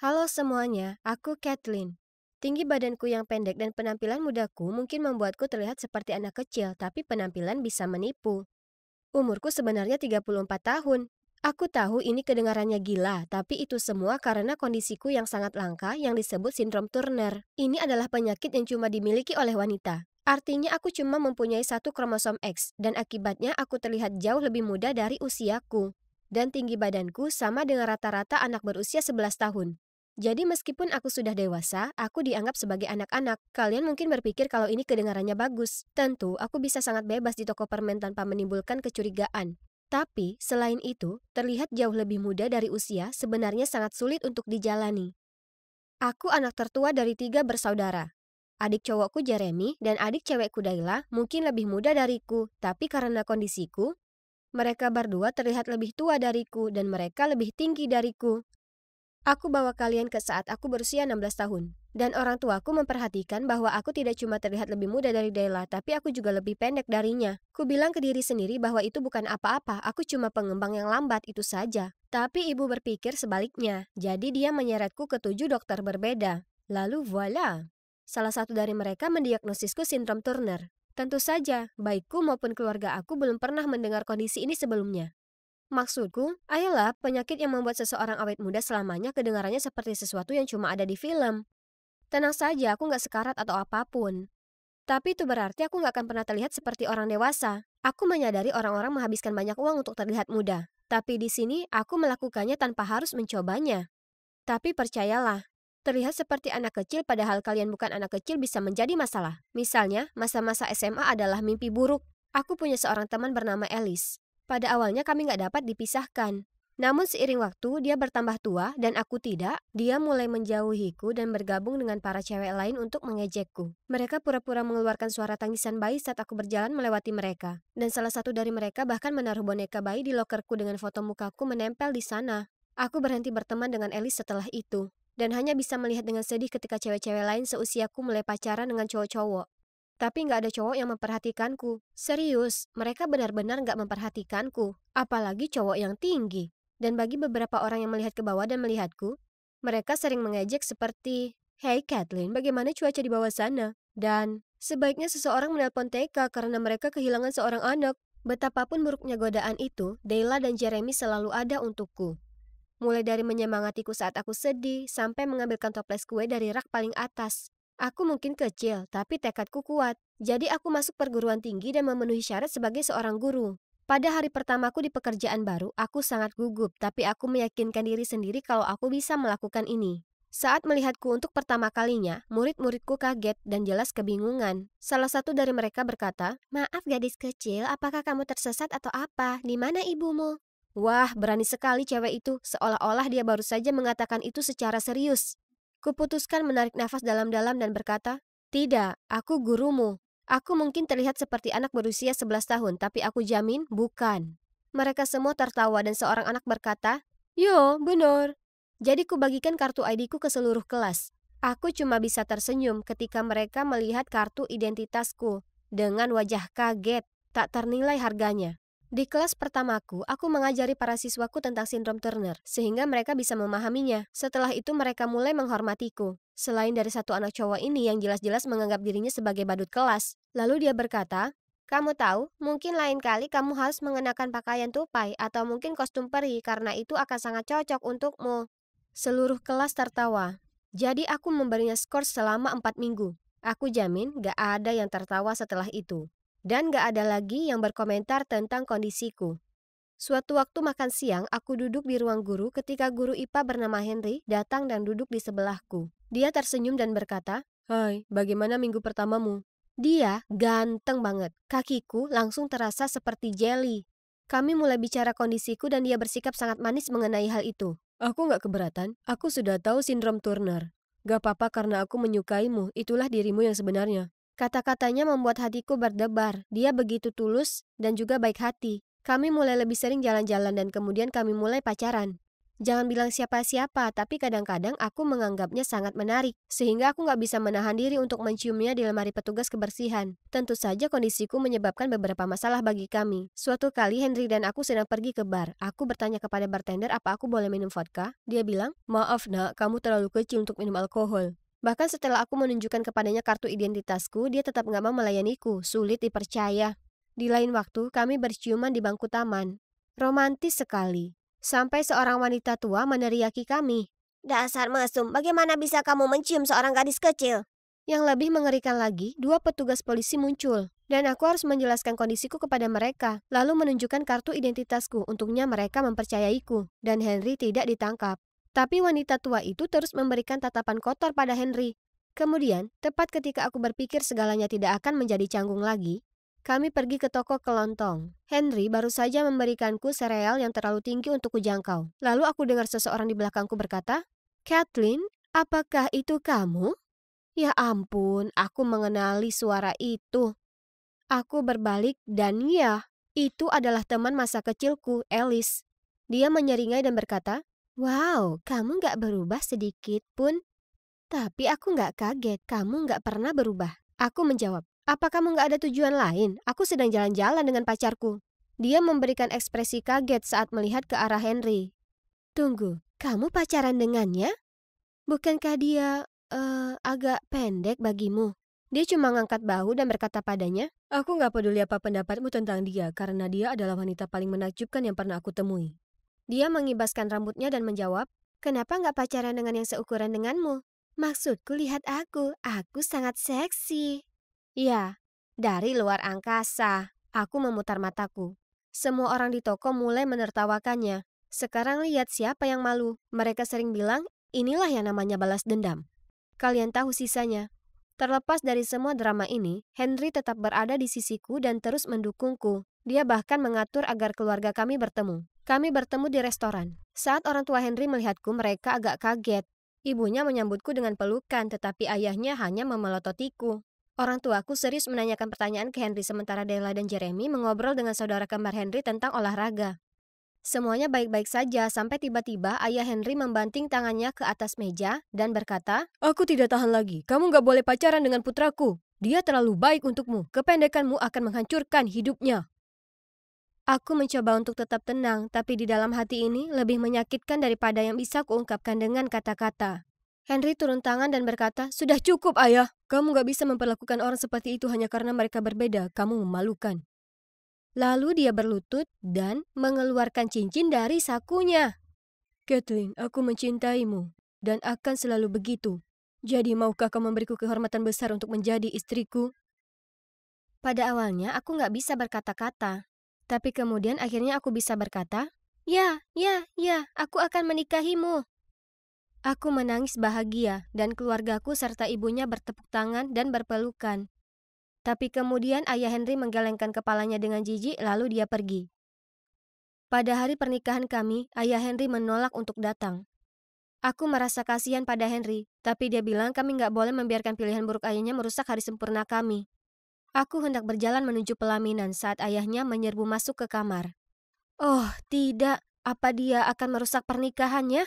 Halo semuanya, aku Kathleen. Tinggi badanku yang pendek dan penampilan mudaku mungkin membuatku terlihat seperti anak kecil, tapi penampilan bisa menipu. Umurku sebenarnya 34 tahun. Aku tahu ini kedengarannya gila, tapi itu semua karena kondisiku yang sangat langka yang disebut sindrom Turner. Ini adalah penyakit yang cuma dimiliki oleh wanita. Artinya aku cuma mempunyai satu kromosom X, dan akibatnya aku terlihat jauh lebih muda dari usiaku. Dan tinggi badanku sama dengan rata-rata anak berusia 11 tahun. Jadi meskipun aku sudah dewasa, aku dianggap sebagai anak-anak. Kalian mungkin berpikir kalau ini kedengarannya bagus. Tentu, aku bisa sangat bebas di toko permen tanpa menimbulkan kecurigaan. Tapi, selain itu, terlihat jauh lebih muda dari usia sebenarnya sangat sulit untuk dijalani. Aku anak tertua dari tiga bersaudara. Adik cowokku Jeremy dan adik cewekku Daila mungkin lebih muda dariku, tapi karena kondisiku, mereka berdua terlihat lebih tua dariku dan mereka lebih tinggi dariku. Aku bawa kalian ke saat aku berusia 16 tahun. Dan orang tuaku memperhatikan bahwa aku tidak cuma terlihat lebih muda dari Della, tapi aku juga lebih pendek darinya. Ku bilang ke diri sendiri bahwa itu bukan apa-apa, aku cuma pengembang yang lambat, itu saja. Tapi ibu berpikir sebaliknya, jadi dia menyeretku ke tujuh dokter berbeda. Lalu voila, salah satu dari mereka mendiagnosisku sindrom Turner. Tentu saja, baikku maupun keluarga aku belum pernah mendengar kondisi ini sebelumnya. Maksudku, ayolah penyakit yang membuat seseorang awet muda selamanya kedengarannya seperti sesuatu yang cuma ada di film. Tenang saja, aku nggak sekarat atau apapun. Tapi itu berarti aku nggak akan pernah terlihat seperti orang dewasa. Aku menyadari orang-orang menghabiskan banyak uang untuk terlihat muda. Tapi di sini, aku melakukannya tanpa harus mencobanya. Tapi percayalah, terlihat seperti anak kecil padahal kalian bukan anak kecil bisa menjadi masalah. Misalnya, masa-masa SMA adalah mimpi buruk. Aku punya seorang teman bernama Alice. Pada awalnya kami nggak dapat dipisahkan. Namun seiring waktu dia bertambah tua dan aku tidak, dia mulai menjauhiku dan bergabung dengan para cewek lain untuk mengejekku. Mereka pura-pura mengeluarkan suara tangisan bayi saat aku berjalan melewati mereka. Dan salah satu dari mereka bahkan menaruh boneka bayi di lokerku dengan foto mukaku menempel di sana. Aku berhenti berteman dengan Elis setelah itu dan hanya bisa melihat dengan sedih ketika cewek-cewek lain seusiaku mulai pacaran dengan cowok-cowok. Tapi nggak ada cowok yang memperhatikanku. Serius, mereka benar-benar nggak memperhatikanku. Apalagi cowok yang tinggi. Dan bagi beberapa orang yang melihat ke bawah dan melihatku, mereka sering mengejek seperti, Hey Kathleen, bagaimana cuaca di bawah sana? Dan, sebaiknya seseorang menelpon TK karena mereka kehilangan seorang anak. Betapapun buruknya godaan itu, Dela dan Jeremy selalu ada untukku. Mulai dari menyemangatiku saat aku sedih, sampai mengambilkan toples kue dari rak paling atas. Aku mungkin kecil, tapi tekadku kuat. Jadi aku masuk perguruan tinggi dan memenuhi syarat sebagai seorang guru. Pada hari pertamaku di pekerjaan baru, aku sangat gugup, tapi aku meyakinkan diri sendiri kalau aku bisa melakukan ini. Saat melihatku untuk pertama kalinya, murid-muridku kaget dan jelas kebingungan. Salah satu dari mereka berkata, Maaf gadis kecil, apakah kamu tersesat atau apa? Di mana ibumu? Wah, berani sekali cewek itu, seolah-olah dia baru saja mengatakan itu secara serius. Kuputuskan menarik nafas dalam-dalam dan berkata, Tidak, aku gurumu. Aku mungkin terlihat seperti anak berusia 11 tahun, tapi aku jamin bukan. Mereka semua tertawa dan seorang anak berkata, Yo, benar. Jadi kubagikan kartu ID-ku ke seluruh kelas. Aku cuma bisa tersenyum ketika mereka melihat kartu identitasku dengan wajah kaget, tak ternilai harganya. Di kelas pertamaku, aku mengajari para siswaku tentang sindrom Turner, sehingga mereka bisa memahaminya. Setelah itu mereka mulai menghormatiku. Selain dari satu anak cowok ini yang jelas-jelas menganggap dirinya sebagai badut kelas. Lalu dia berkata, kamu tahu, mungkin lain kali kamu harus mengenakan pakaian tupai atau mungkin kostum peri karena itu akan sangat cocok untukmu. Seluruh kelas tertawa. Jadi aku memberinya skor selama empat minggu. Aku jamin gak ada yang tertawa setelah itu. Dan gak ada lagi yang berkomentar tentang kondisiku. Suatu waktu makan siang, aku duduk di ruang guru ketika guru IPA bernama Henry datang dan duduk di sebelahku. Dia tersenyum dan berkata, Hai, bagaimana minggu pertamamu? Dia ganteng banget. Kakiku langsung terasa seperti jelly. Kami mulai bicara kondisiku dan dia bersikap sangat manis mengenai hal itu. Aku gak keberatan, aku sudah tahu sindrom Turner. Gak apa-apa karena aku menyukaimu, itulah dirimu yang sebenarnya. Kata-katanya membuat hatiku berdebar. Dia begitu tulus dan juga baik hati. Kami mulai lebih sering jalan-jalan dan kemudian kami mulai pacaran. Jangan bilang siapa-siapa, tapi kadang-kadang aku menganggapnya sangat menarik, sehingga aku nggak bisa menahan diri untuk menciumnya di lemari petugas kebersihan. Tentu saja kondisiku menyebabkan beberapa masalah bagi kami. Suatu kali Henry dan aku sedang pergi ke bar. Aku bertanya kepada bartender apa aku boleh minum vodka. Dia bilang, maaf nak, kamu terlalu kecil untuk minum alkohol. Bahkan setelah aku menunjukkan kepadanya kartu identitasku, dia tetap nggak mau melayaniku, sulit dipercaya. Di lain waktu, kami berciuman di bangku taman. Romantis sekali. Sampai seorang wanita tua meneriaki kami. Dasar mesum, bagaimana bisa kamu mencium seorang gadis kecil? Yang lebih mengerikan lagi, dua petugas polisi muncul. Dan aku harus menjelaskan kondisiku kepada mereka, lalu menunjukkan kartu identitasku. untuknya. mereka mempercayaiku, dan Henry tidak ditangkap. Tapi wanita tua itu terus memberikan tatapan kotor pada Henry. Kemudian, tepat ketika aku berpikir segalanya tidak akan menjadi canggung lagi, kami pergi ke toko kelontong. Henry baru saja memberikanku sereal yang terlalu tinggi untuk kujangkau. Lalu aku dengar seseorang di belakangku berkata, Kathleen, apakah itu kamu? Ya ampun, aku mengenali suara itu. Aku berbalik dan ya, itu adalah teman masa kecilku, Alice. Dia menyeringai dan berkata, Wow, kamu nggak berubah sedikit pun. Tapi aku nggak kaget, kamu nggak pernah berubah. Aku menjawab, apa kamu nggak ada tujuan lain? Aku sedang jalan-jalan dengan pacarku. Dia memberikan ekspresi kaget saat melihat ke arah Henry. Tunggu, kamu pacaran dengannya? Bukankah dia uh, agak pendek bagimu? Dia cuma ngangkat bahu dan berkata padanya, Aku nggak peduli apa pendapatmu tentang dia karena dia adalah wanita paling menakjubkan yang pernah aku temui. Dia mengibaskan rambutnya dan menjawab, Kenapa nggak pacaran dengan yang seukuran denganmu? Maksudku lihat aku, aku sangat seksi. Ya, dari luar angkasa, aku memutar mataku. Semua orang di toko mulai menertawakannya. Sekarang lihat siapa yang malu. Mereka sering bilang, inilah yang namanya balas dendam. Kalian tahu sisanya. Terlepas dari semua drama ini, Henry tetap berada di sisiku dan terus mendukungku. Dia bahkan mengatur agar keluarga kami bertemu. Kami bertemu di restoran. Saat orang tua Henry melihatku, mereka agak kaget. Ibunya menyambutku dengan pelukan, tetapi ayahnya hanya memelototiku. Orang tuaku serius menanyakan pertanyaan ke Henry sementara Della dan Jeremy mengobrol dengan saudara kembar Henry tentang olahraga. Semuanya baik-baik saja sampai tiba-tiba ayah Henry membanting tangannya ke atas meja dan berkata, Aku tidak tahan lagi, kamu gak boleh pacaran dengan putraku. Dia terlalu baik untukmu, kependekanmu akan menghancurkan hidupnya. Aku mencoba untuk tetap tenang, tapi di dalam hati ini lebih menyakitkan daripada yang bisa kuungkapkan dengan kata-kata. Henry turun tangan dan berkata, Sudah cukup, ayah. Kamu gak bisa memperlakukan orang seperti itu hanya karena mereka berbeda. Kamu memalukan. Lalu dia berlutut dan mengeluarkan cincin dari sakunya. Kathleen, aku mencintaimu dan akan selalu begitu. Jadi maukah kamu memberiku kehormatan besar untuk menjadi istriku? Pada awalnya, aku gak bisa berkata-kata. Tapi kemudian akhirnya aku bisa berkata, Ya, ya, ya, aku akan menikahimu. Aku menangis bahagia dan keluargaku serta ibunya bertepuk tangan dan berpelukan. Tapi kemudian ayah Henry menggelengkan kepalanya dengan jijik lalu dia pergi. Pada hari pernikahan kami, ayah Henry menolak untuk datang. Aku merasa kasihan pada Henry, tapi dia bilang kami nggak boleh membiarkan pilihan buruk ayahnya merusak hari sempurna kami. Aku hendak berjalan menuju pelaminan saat ayahnya menyerbu masuk ke kamar. Oh, tidak. Apa dia akan merusak pernikahannya?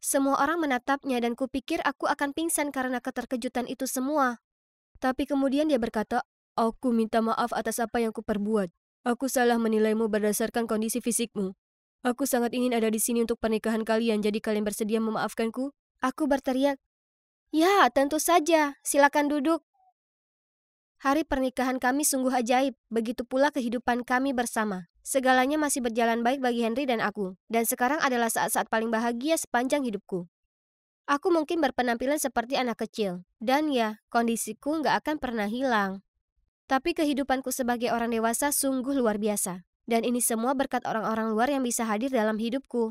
Semua orang menatapnya dan kupikir aku akan pingsan karena keterkejutan itu semua. Tapi kemudian dia berkata, Aku minta maaf atas apa yang kuperbuat. Aku salah menilaimu berdasarkan kondisi fisikmu. Aku sangat ingin ada di sini untuk pernikahan kalian, jadi kalian bersedia memaafkanku? Aku berteriak, Ya, tentu saja. Silakan duduk. Hari pernikahan kami sungguh ajaib, begitu pula kehidupan kami bersama. Segalanya masih berjalan baik bagi Henry dan aku, dan sekarang adalah saat-saat paling bahagia sepanjang hidupku. Aku mungkin berpenampilan seperti anak kecil, dan ya, kondisiku nggak akan pernah hilang. Tapi kehidupanku sebagai orang dewasa sungguh luar biasa, dan ini semua berkat orang-orang luar yang bisa hadir dalam hidupku.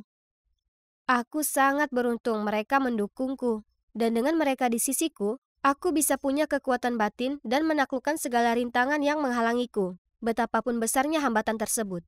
Aku sangat beruntung mereka mendukungku, dan dengan mereka di sisiku, Aku bisa punya kekuatan batin dan menaklukkan segala rintangan yang menghalangiku, betapapun besarnya hambatan tersebut.